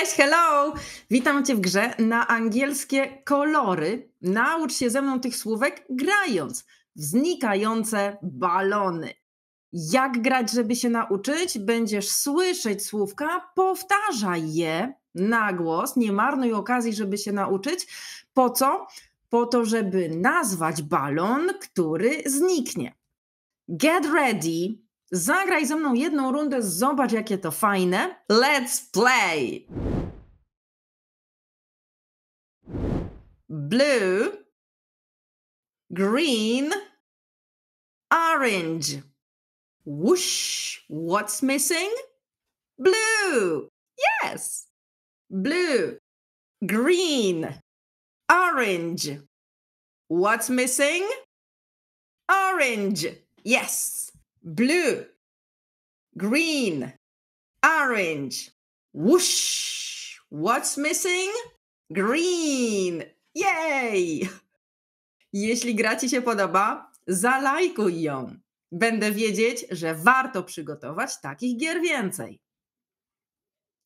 Cześć, hello! Witam Cię w grze na angielskie kolory. Naucz się ze mną tych słówek grając. Znikające balony. Jak grać, żeby się nauczyć? Będziesz słyszeć słówka, powtarzaj je na głos, nie marnuj okazji, żeby się nauczyć. Po co? Po to, żeby nazwać balon, który zniknie. Get ready Zagraj ze mną jedną rundę, zobacz jakie to fajne. Let's play! Blue, green, orange. Whoosh! What's missing? Blue! Yes! Blue, green, orange. What's missing? Orange. Yes! blue, green, orange. Whoosh! What's missing? Green! Yay! Jeśli gra Ci się podoba, zalajkuj ją. Będę wiedzieć, że warto przygotować takich gier więcej.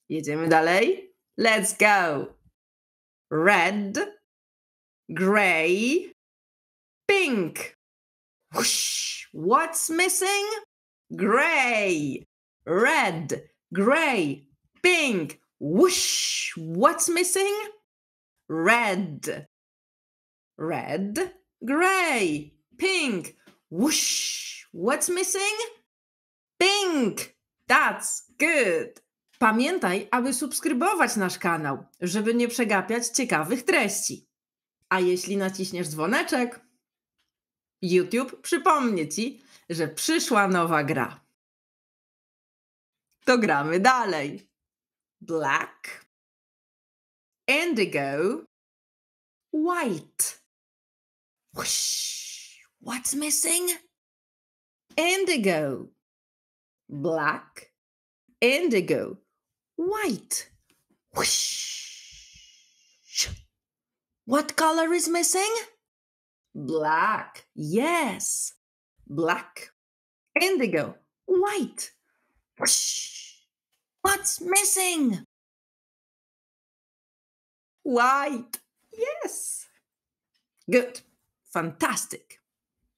Jedziemy dalej? Let's go! Red, grey, pink. Whoosh. What's missing? Gray. Red. Gray. Pink. Whoosh. What's missing? Red. Red. Gray. Pink. Whoosh. What's missing? Pink. That's good. Pamiętaj, aby subskrybować nasz kanał, żeby nie przegapiać ciekawych treści. A jeśli naciśniesz dzwoneczek, YouTube przypomnie ci, że przyszła nowa gra. To gramy dalej. Black, indigo, white. What's missing? Indigo, black, indigo, white. What color is missing? Black. Yes. Black. Indigo. White. What's missing? White. Yes. Good. Fantastic.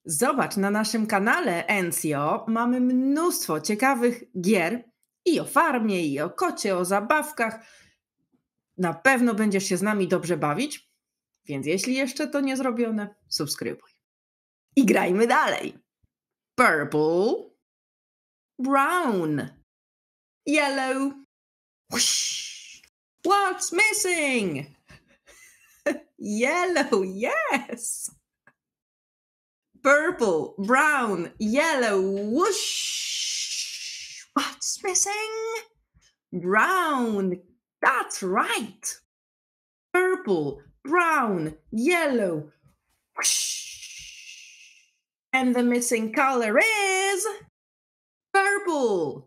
Zobacz, na naszym kanale Encio mamy mnóstwo ciekawych gier i o farmie, i o kocie, o zabawkach. Na pewno będziesz się z nami dobrze bawić. Więc jeśli jeszcze to nie zrobione, subskrybuj. I grajmy dalej. Purple, brown, yellow. Whoosh. What's missing? yellow, yes. Purple, brown, yellow. Whoosh. What's missing? Brown. That's right. Purple, brown, yellow. And the missing color is purple.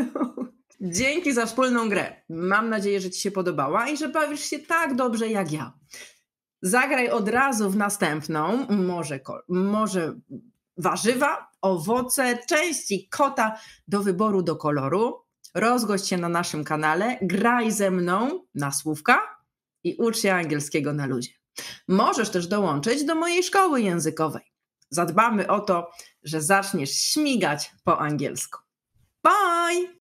Dzięki za wspólną grę. Mam nadzieję, że Ci się podobała i że bawisz się tak dobrze jak ja. Zagraj od razu w następną, może, może warzywa, owoce, części kota do wyboru do koloru. Rozgość się na naszym kanale, graj ze mną na słówka i ucz się angielskiego na ludzie. Możesz też dołączyć do mojej szkoły językowej. Zadbamy o to, że zaczniesz śmigać po angielsku. Bye!